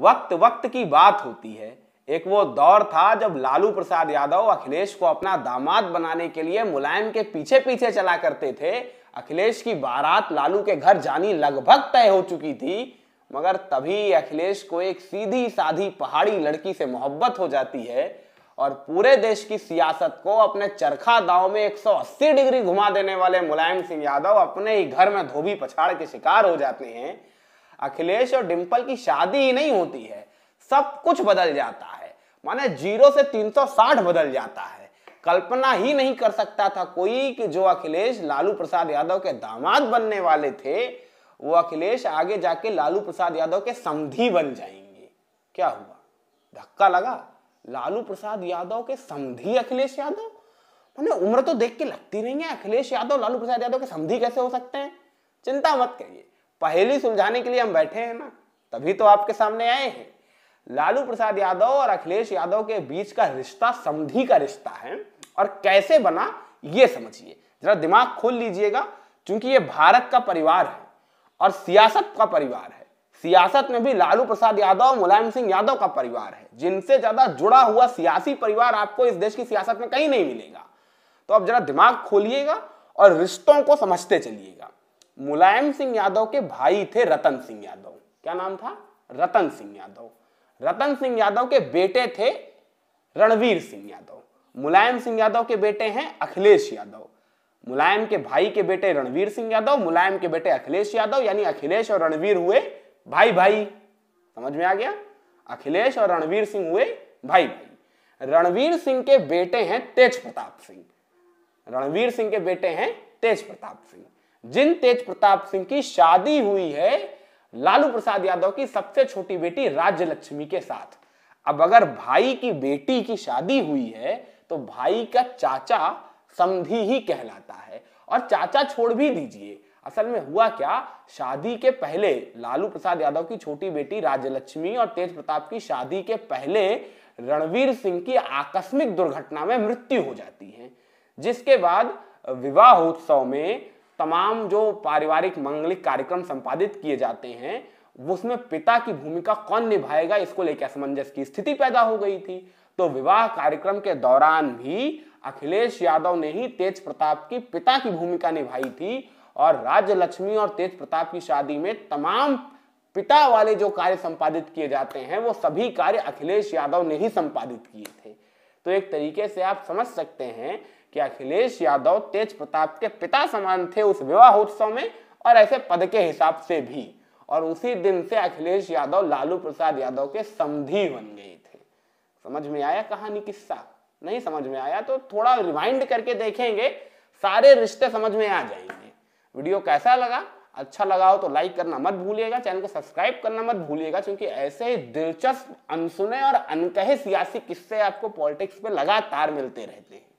वक्त वक्त की बात होती है एक वो दौर था जब लालू प्रसाद यादव अखिलेश को अपना दामाद बनाने के लिए मुलायम के पीछे पीछे चला करते थे अखिलेश की बारात लालू के घर जानी लगभग तय हो चुकी थी मगर तभी अखिलेश को एक सीधी साधी पहाड़ी लड़की से मोहब्बत हो जाती है और पूरे देश की सियासत को अपने चरखा दाव में 180 डिग्री घुमा देने वाले मुलायम सिंह यादव अपने ही घर में धोबी पछाड़ के शिकार हो जाते हैं अखिलेश और डिम्पल की शादी ही नहीं होती है सब कुछ बदल जाता है माने जीरो से 360 बदल जाता है कल्पना ही नहीं कर सकता था कोई कि जो अखिलेश लालू प्रसाद यादव के दामाद बनने वाले थे वो अखिलेश आगे जाके लालू प्रसाद यादव के समधी बन जाएंगे क्या हुआ धक्का लगा लालू प्रसाद यादव के समधी अखिलेश यादव मैंने उम्र तो देख के लगती नहीं है अखिलेश यादव लालू प्रसाद यादव के समधी कैसे हो सकते हैं चिंता मत करिए पहेली सुलझाने के लिए हम बैठे हैं ना तभी तो आपके सामने आए हैं लालू प्रसाद यादव और अखिलेश यादव के बीच का रिश्ता समधि का रिश्ता है और कैसे बना ये समझिए जरा दिमाग खोल लीजिएगा क्योंकि ये भारत का परिवार है और सियासत का परिवार है सियासत में भी लालू प्रसाद यादव और मुलायम सिंह यादव का परिवार है जिनसे ज्यादा जुड़ा हुआ सियासी परिवार आपको इस देश की सियासत में कहीं नहीं मिलेगा तो आप जरा दिमाग खोलिएगा और रिश्तों को समझते चलिएगा मुलायम सिंह यादव के भाई थे रतन सिंह यादव क्या नाम था रतन सिंह यादव रतन सिंह यादव के बेटे थे रणवीर सिंह यादव मुलायम सिंह यादव के बेटे हैं अखिलेश यादव मुलायम के भाई के बेटे रणवीर सिंह यादव मुलायम के बेटे अखिलेश यादव यानी अखिलेश और रणवीर हुए भाई भाई समझ में आ गया अखिलेश और रणवीर सिंह हुए भाई भाई रणवीर सिंह के बेटे हैं तेज प्रताप सिंह रणवीर सिंह के बेटे हैं तेज प्रताप सिंह जिन तेज प्रताप सिंह की शादी हुई है लालू प्रसाद यादव की सबसे छोटी बेटी राज्य लक्ष्मी के साथ अब अगर भाई की बेटी की शादी हुई है तो भाई का चाचा समधी ही कहलाता है और चाचा छोड़ भी दीजिए असल में हुआ क्या शादी के पहले लालू प्रसाद यादव की छोटी बेटी राज्यलक्ष्मी और तेज प्रताप की शादी के पहले रणवीर सिंह की आकस्मिक दुर्घटना में मृत्यु हो जाती है जिसके बाद विवाहोत्सव में तमाम जो पारिवारिक मांगलिक कार्यक्रम संपादित किए जाते हैं उसमें पिता की भूमिका कौन निभाएगा इसको लेकर असमंजस की स्थिति पैदा हो गई थी तो विवाह कार्यक्रम के दौरान भी अखिलेश यादव ने ही तेज प्रताप की पिता की भूमिका निभाई थी और राज्य लक्ष्मी और तेज प्रताप की शादी में तमाम पिता वाले जो कार्य संपादित किए जाते हैं वो सभी कार्य अखिलेश यादव ने ही संपादित किए थे तो एक तरीके से आप समझ सकते हैं कि अखिलेश यादव तेज प्रताप के पिता समान थे उस विवाह उत्सव में और ऐसे पद के हिसाब से भी और उसी दिन से अखिलेश यादव लालू प्रसाद यादव के समधी बन गए थे समझ में आया कहानी किस्सा नहीं समझ में आया तो थोड़ा रिमाइंड करके देखेंगे सारे रिश्ते समझ में आ जाएंगे वीडियो कैसा लगा अच्छा लगा हो तो लाइक करना मत भूलिएगा चैनल को सब्सक्राइब करना मत भूलिएगा क्योंकि ऐसे ही दिलचस्प अनसुने और अनकहे सियासी किस्से आपको पॉलिटिक्स में लगातार मिलते रहते हैं